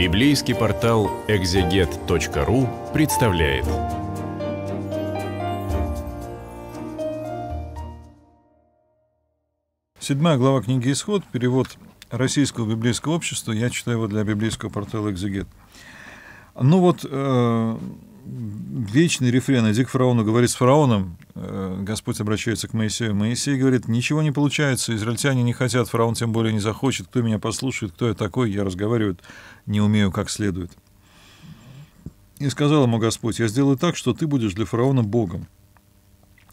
Библейский портал экзегет.ру представляет. Седьмая глава книги «Исход», перевод российского библейского общества, я читаю его для библейского портала «Экзегет». Ну вот, э, вечный рефрен. Иди к фараону, говорит с фараоном. Э, Господь обращается к Моисею. Моисей говорит, ничего не получается, израильтяне не хотят, фараон тем более не захочет. Кто меня послушает, кто я такой, я разговаривает не умею как следует. И сказал ему Господь, я сделаю так, что ты будешь для фараона Богом,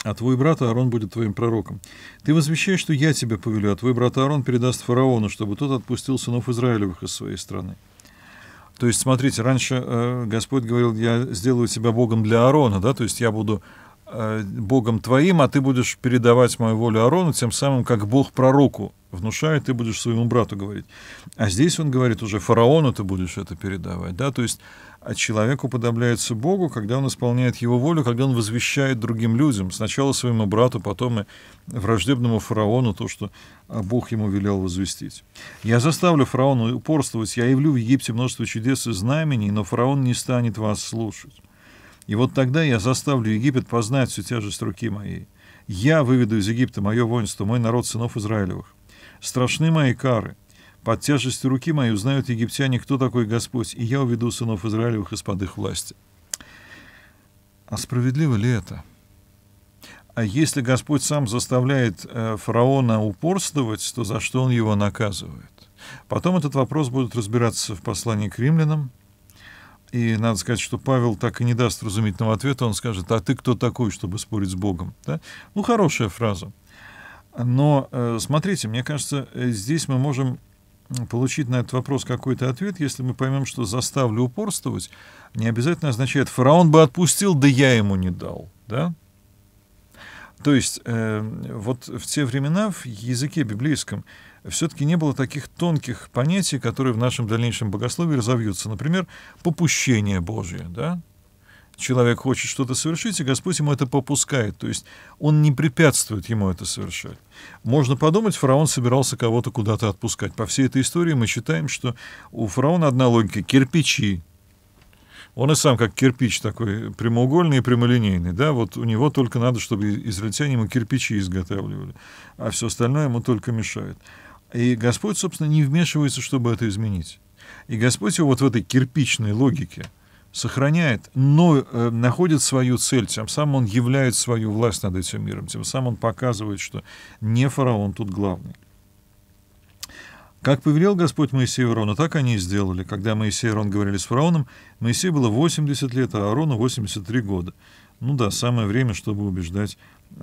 а твой брат Аарон будет твоим пророком. Ты возвещаешь что я тебя повелю, а твой брат Аарон передаст фараону, чтобы тот отпустил сынов Израилевых из своей страны. То есть, смотрите, раньше э, Господь говорил, я сделаю тебя Богом для Аарона, да, то есть я буду Э, Богом твоим, а ты будешь передавать мою волю Арону, тем самым, как Бог пророку внушает, ты будешь своему брату говорить. А здесь он говорит уже фараону ты будешь это передавать, да, то есть а человек уподобляется Богу, когда он исполняет его волю, когда он возвещает другим людям, сначала своему брату, потом и враждебному фараону то, что а, Бог ему велел возвестить. «Я заставлю фараона упорствовать, я явлю в Египте множество чудес и знамений, но фараон не станет вас слушать». И вот тогда я заставлю Египет познать всю тяжесть руки моей. Я выведу из Египта мое воинство, мой народ сынов Израилевых. Страшны мои кары. Под тяжестью руки моей узнают египтяне, кто такой Господь, и я уведу сынов Израилевых из-под их власти. А справедливо ли это? А если Господь сам заставляет э, фараона упорствовать, то за что он его наказывает? Потом этот вопрос будет разбираться в послании к римлянам, и надо сказать, что Павел так и не даст разумительного ответа. Он скажет, а ты кто такой, чтобы спорить с Богом? Да? Ну, хорошая фраза. Но э, смотрите, мне кажется, здесь мы можем получить на этот вопрос какой-то ответ, если мы поймем, что заставлю упорствовать, не обязательно означает «фараон бы отпустил, да я ему не дал». Да? То есть э, вот в те времена в языке библейском – все-таки не было таких тонких понятий, которые в нашем дальнейшем богословии разовьются. Например, попущение Божие. Да? Человек хочет что-то совершить, и Господь ему это попускает. То есть он не препятствует ему это совершать. Можно подумать, фараон собирался кого-то куда-то отпускать. По всей этой истории мы считаем, что у фараона одна логика — кирпичи. Он и сам как кирпич такой, прямоугольный и прямолинейный. Да? Вот у него только надо, чтобы израильтяне ему кирпичи изготавливали, а все остальное ему только мешает. И Господь, собственно, не вмешивается, чтобы это изменить. И Господь его вот в этой кирпичной логике сохраняет, но э, находит свою цель, тем самым он являет свою власть над этим миром, тем самым он показывает, что не фараон тут главный. Как повелел Господь Моисею Аарону, так они и сделали. Когда Моисей и Аарон говорили с фараоном, Моисею было 80 лет, а Аарону 83 года. Ну да, самое время, чтобы убеждать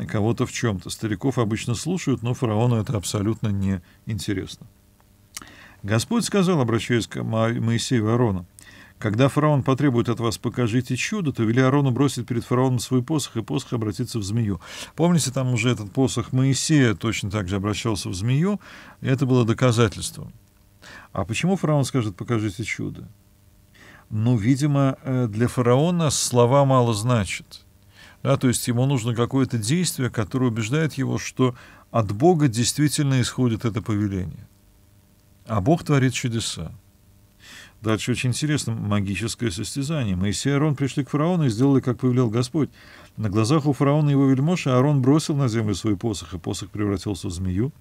кого-то в чем-то. Стариков обычно слушают, но фараону это абсолютно не интересно. Господь сказал, обращаясь к Моисею и Аарону, когда фараон потребует от вас «покажите чудо», то Велиарон бросит перед фараоном свой посох, и посох обратится в змею. Помните, там уже этот посох Моисея точно так же обращался в змею, и это было доказательством. А почему фараон скажет «покажите чудо»? Ну, видимо, э, для фараона слова мало значат. Да, то есть ему нужно какое-то действие, которое убеждает его, что от Бога действительно исходит это повеление. А Бог творит чудеса. Дальше очень интересно, магическое состязание. Моисей и Аарон пришли к фараону и сделали, как повелел Господь. На глазах у фараона и его вельмоши Аарон бросил на землю свой посох, и посох превратился в змею.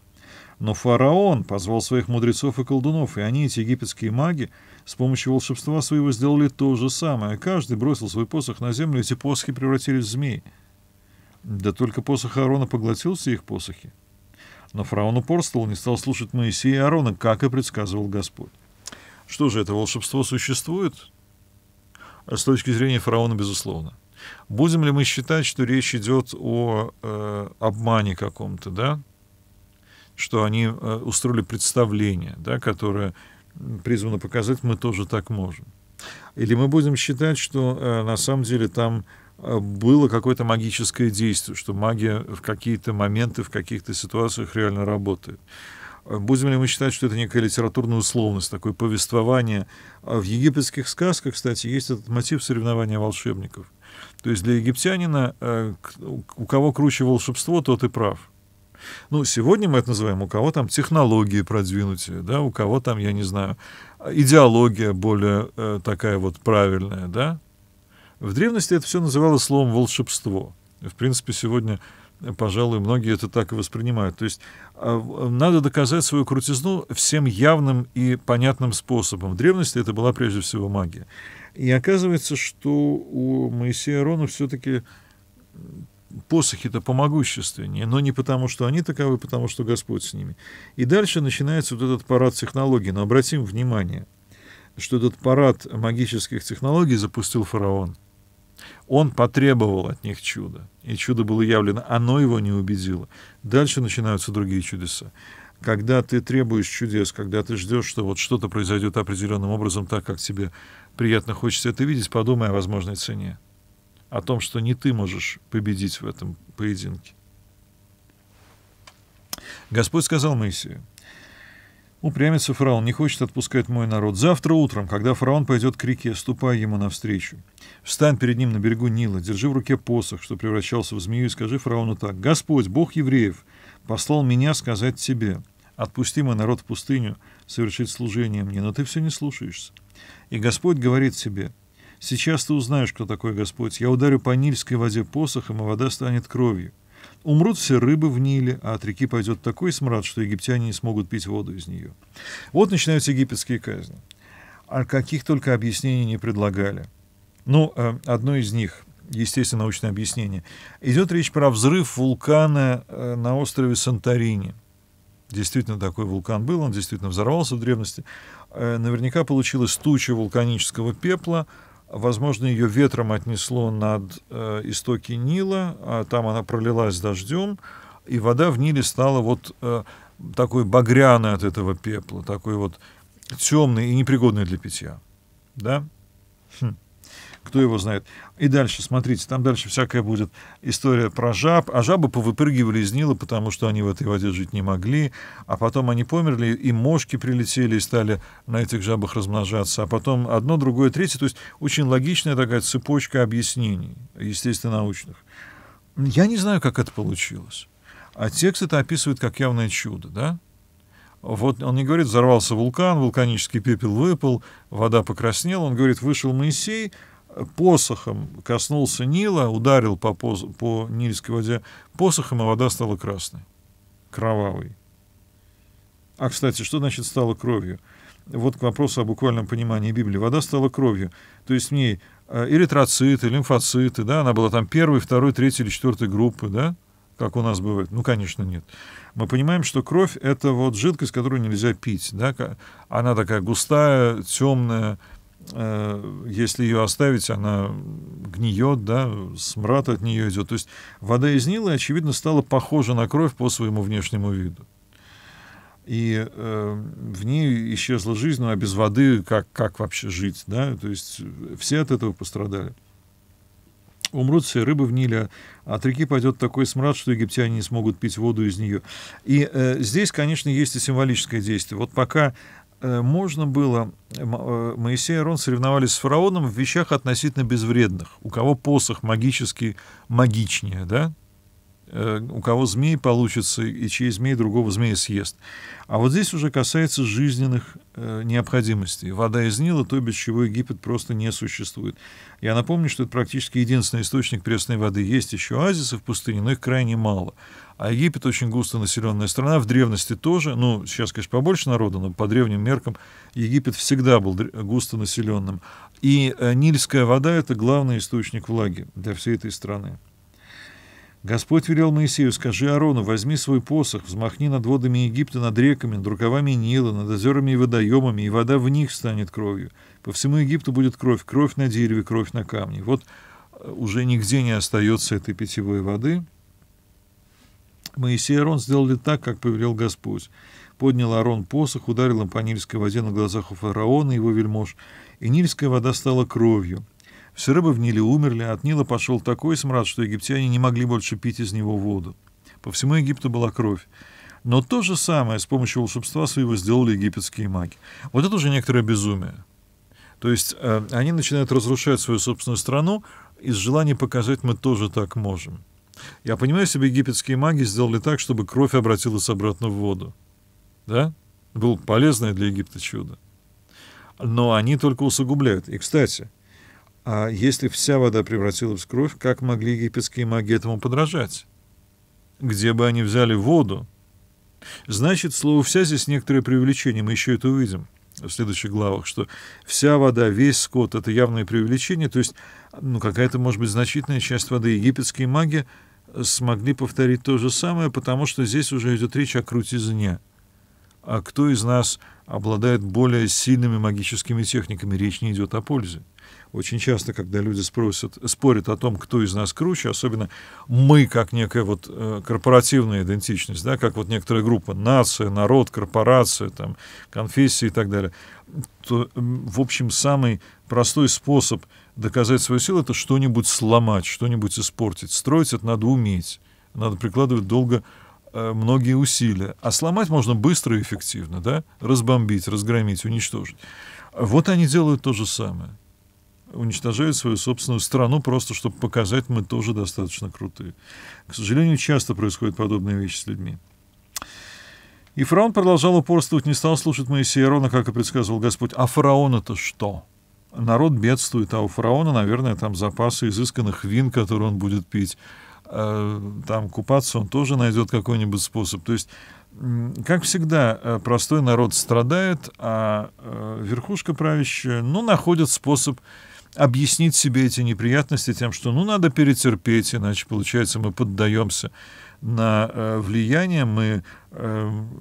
Но фараон позвал своих мудрецов и колдунов, и они, эти египетские маги, с помощью волшебства своего сделали то же самое. Каждый бросил свой посох на землю, и эти посохи превратились в змеи. Да только посох Аарона поглотился их посохи. Но фараон упорствовал, не стал слушать Моисея и Аарона, как и предсказывал Господь. Что же это, волшебство существует? А с точки зрения фараона, безусловно. Будем ли мы считать, что речь идет о э, обмане каком-то, да? Что они э, устроили представление, да, которое призвано показать, мы тоже так можем. Или мы будем считать, что э, на самом деле там э, было какое-то магическое действие, что магия в какие-то моменты, в каких-то ситуациях реально работает. Будем ли мы считать, что это некая литературная условность, такое повествование? А в египетских сказках, кстати, есть этот мотив соревнования волшебников. То есть для египтянина, э, у кого круче волшебство, тот и прав. Ну, сегодня мы это называем, у кого там технологии продвинутые, да, у кого там, я не знаю, идеология более э, такая вот правильная, да. В древности это все называлось словом «волшебство». В принципе, сегодня пожалуй, многие это так и воспринимают. То есть а, надо доказать свою крутизну всем явным и понятным способом. В древности это была прежде всего магия. И оказывается, что у Моисея Рона все-таки посохи-то помогущественнее, но не потому, что они таковы, потому что Господь с ними. И дальше начинается вот этот парад технологий. Но обратим внимание, что этот парад магических технологий запустил фараон – он потребовал от них чуда, и чудо было явлено, оно его не убедило. Дальше начинаются другие чудеса. Когда ты требуешь чудес, когда ты ждешь, что вот что-то произойдет определенным образом, так как тебе приятно хочется это видеть, подумай о возможной цене, о том, что не ты можешь победить в этом поединке. Господь сказал Моисею, Упрямится фараон, не хочет отпускать мой народ. Завтра утром, когда фараон пойдет к реке, ступай ему навстречу. Встань перед ним на берегу Нила, держи в руке посох, что превращался в змею, и скажи фараону так. «Господь, Бог евреев, послал меня сказать тебе, отпусти мой народ в пустыню, совершить служение мне, но ты все не слушаешься. И Господь говорит себе: сейчас ты узнаешь, кто такой Господь. Я ударю по нильской воде посохом, и вода станет кровью. Умрут все рыбы в Ниле, а от реки пойдет такой смрад, что египтяне не смогут пить воду из нее. Вот начинаются египетские казни. А каких только объяснений не предлагали. Ну, э, одно из них, естественно, научное объяснение. Идет речь про взрыв вулкана э, на острове Санторини. Действительно, такой вулкан был, он действительно взорвался в древности. Э, наверняка получилась туча вулканического пепла, Возможно, ее ветром отнесло над э, истоки Нила, а там она пролилась дождем, и вода в Ниле стала вот э, такой багряной от этого пепла, такой вот темный и непригодный для питья. Да? Хм кто его знает. И дальше, смотрите, там дальше всякая будет история про жаб. А жабы повыпрыгивали из Нила, потому что они в этой воде жить не могли. А потом они померли, и мошки прилетели и стали на этих жабах размножаться. А потом одно, другое, третье. То есть очень логичная такая цепочка объяснений, естественно, научных. Я не знаю, как это получилось. А текст это описывает как явное чудо, да? Вот он не говорит, взорвался вулкан, вулканический пепел выпал, вода покраснела. Он говорит, вышел Моисей, посохом коснулся Нила, ударил по, поз, по нильской воде посохом, а вода стала красной, кровавой. А, кстати, что значит «стала кровью»? Вот к вопросу о буквальном понимании Библии. Вода стала кровью, то есть в ней э, эритроциты, лимфоциты, да, она была там первой, второй, третьей или четвертой группы, да, как у нас бывает? Ну, конечно, нет. Мы понимаем, что кровь — это вот жидкость, которую нельзя пить. Да? Она такая густая, темная, Э, если ее оставить, она гниет, да, смрад от нее идет. То есть вода из Нила, очевидно, стала похожа на кровь по своему внешнему виду. И э, в ней исчезла жизнь, но ну, а без воды как, как вообще жить, да? То есть э, все от этого пострадали. Умрут все рыбы в Ниле, а от реки пойдет такой смрад, что египтяне не смогут пить воду из нее. И э, здесь, конечно, есть и символическое действие. Вот пока Э, можно было... Э, э, Моисей и Арон соревновались с фараоном в вещах относительно безвредных. У кого посох магический магичнее, да? Э, у кого змей получится, и чей змей другого змея съест. А вот здесь уже касается жизненных э, необходимостей. Вода из Нила, то, без чего Египет просто не существует. Я напомню, что это практически единственный источник пресной воды. Есть еще оазисы в пустыне, но их крайне мало. А Египет очень густо населенная страна, в древности тоже, ну, сейчас, конечно, побольше народу, но по древним меркам Египет всегда был густо населенным. И э, нильская вода — это главный источник влаги для всей этой страны. Господь велел Моисею, скажи Арону, возьми свой посох, взмахни над водами Египта, над реками, над рукавами Нила, над озерами и водоемами, и вода в них станет кровью. По всему Египту будет кровь, кровь на дереве, кровь на камне. Вот э, уже нигде не остается этой питьевой воды. Моисей и Арон сделали так, как повелел Господь. Поднял Арон посох, ударил им по нильской воде на глазах у фараона и его вельмож, и нильская вода стала кровью — все рыбы в Ниле умерли, от Нила пошел такой смрад, что египтяне не могли больше пить из него воду. По всему Египту была кровь. Но то же самое с помощью волшебства своего сделали египетские маги. Вот это уже некоторое безумие. То есть э, они начинают разрушать свою собственную страну из желания показать «мы тоже так можем». Я понимаю себе, египетские маги сделали так, чтобы кровь обратилась обратно в воду. Да? Было полезное для Египта чудо. Но они только усугубляют. И, кстати, а если вся вода превратилась в кровь, как могли египетские маги этому подражать? Где бы они взяли воду? Значит, слово «вся» здесь некоторое преувеличение, мы еще это увидим в следующих главах, что вся вода, весь скот — это явное преувеличение, то есть ну, какая-то, может быть, значительная часть воды. Египетские маги смогли повторить то же самое, потому что здесь уже идет речь о крутизне а кто из нас обладает более сильными магическими техниками. Речь не идет о пользе. Очень часто, когда люди спросят, спорят о том, кто из нас круче, особенно мы, как некая вот э, корпоративная идентичность, да, как вот некоторая группа, нация, народ, корпорация, там, конфессии и так далее, то, в общем, самый простой способ доказать свою силу — это что-нибудь сломать, что-нибудь испортить. Строить это надо уметь, надо прикладывать долго Э, многие усилия. А сломать можно быстро и эффективно, да? Разбомбить, разгромить, уничтожить. Вот они делают то же самое. Уничтожают свою собственную страну просто, чтобы показать, мы тоже достаточно крутые. К сожалению, часто происходят подобные вещи с людьми. И фараон продолжал упорствовать, не стал слушать Моисея Рона, как и предсказывал Господь. А фараона-то что? Народ бедствует, а у фараона, наверное, там запасы изысканных вин, которые он будет пить. Э, там купаться он тоже найдет какой-нибудь способ. То есть как всегда, э, простой народ страдает, а э, верхушка правящая, ну, находит способ объяснить себе эти неприятности тем, что, ну, надо перетерпеть, иначе, получается, мы поддаемся на влияние, мы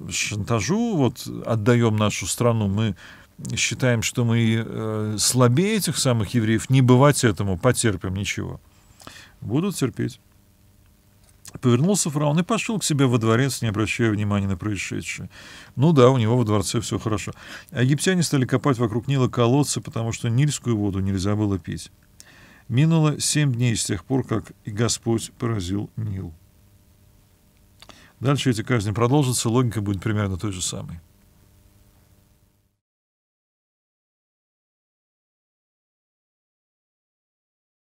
шантажу, вот, отдаем нашу страну, мы считаем, что мы слабее этих самых евреев, не бывать этому, потерпим ничего. Будут терпеть. Повернулся фараон и пошел к себе во дворец, не обращая внимания на происшедшее. Ну да, у него во дворце все хорошо. А египтяне стали копать вокруг Нила колодцы, потому что нильскую воду нельзя было пить. Минуло семь дней с тех пор, как Господь поразил Нил. Дальше эти казни продолжатся, логика будет примерно той же самой.